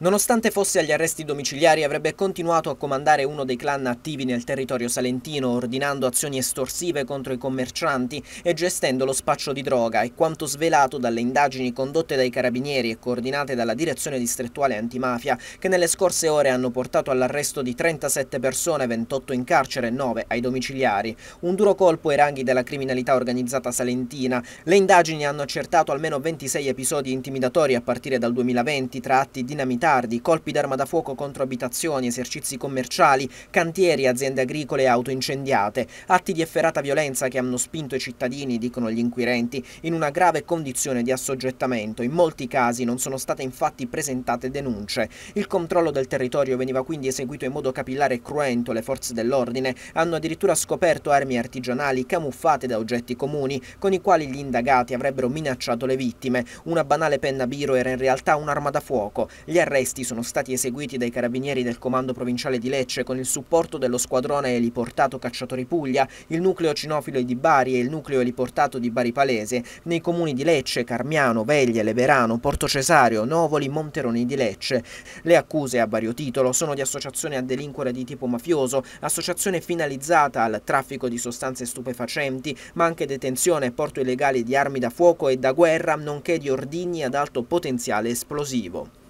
Nonostante fosse agli arresti domiciliari avrebbe continuato a comandare uno dei clan attivi nel territorio salentino, ordinando azioni estorsive contro i commercianti e gestendo lo spaccio di droga e quanto svelato dalle indagini condotte dai carabinieri e coordinate dalla direzione distrettuale antimafia, che nelle scorse ore hanno portato all'arresto di 37 persone, 28 in carcere e 9 ai domiciliari. Un duro colpo ai ranghi della criminalità organizzata salentina. Le indagini hanno accertato almeno 26 episodi intimidatori a partire dal 2020 tra atti dinamitari ritardi, colpi d'arma da fuoco contro abitazioni, esercizi commerciali, cantieri, aziende agricole e auto incendiate, atti di efferata violenza che hanno spinto i cittadini, dicono gli inquirenti, in una grave condizione di assoggettamento. In molti casi non sono state infatti presentate denunce. Il controllo del territorio veniva quindi eseguito in modo capillare e cruento, le forze dell'ordine hanno addirittura scoperto armi artigianali camuffate da oggetti comuni, con i quali gli indagati avrebbero minacciato le vittime. Una banale penna biro era in realtà un'arma da fuoco. Gli arresti arresti sono stati eseguiti dai carabinieri del comando provinciale di Lecce con il supporto dello squadrone eliportato Cacciatori Puglia, il nucleo cinofilo di Bari e il nucleo eliportato di Bari Palese, nei comuni di Lecce, Carmiano, Veglie, Leverano, Porto Cesario, Novoli, Monteroni di Lecce. Le accuse a vario titolo sono di associazione a delinquere di tipo mafioso, associazione finalizzata al traffico di sostanze stupefacenti, ma anche detenzione e porto illegale di armi da fuoco e da guerra, nonché di ordigni ad alto potenziale esplosivo.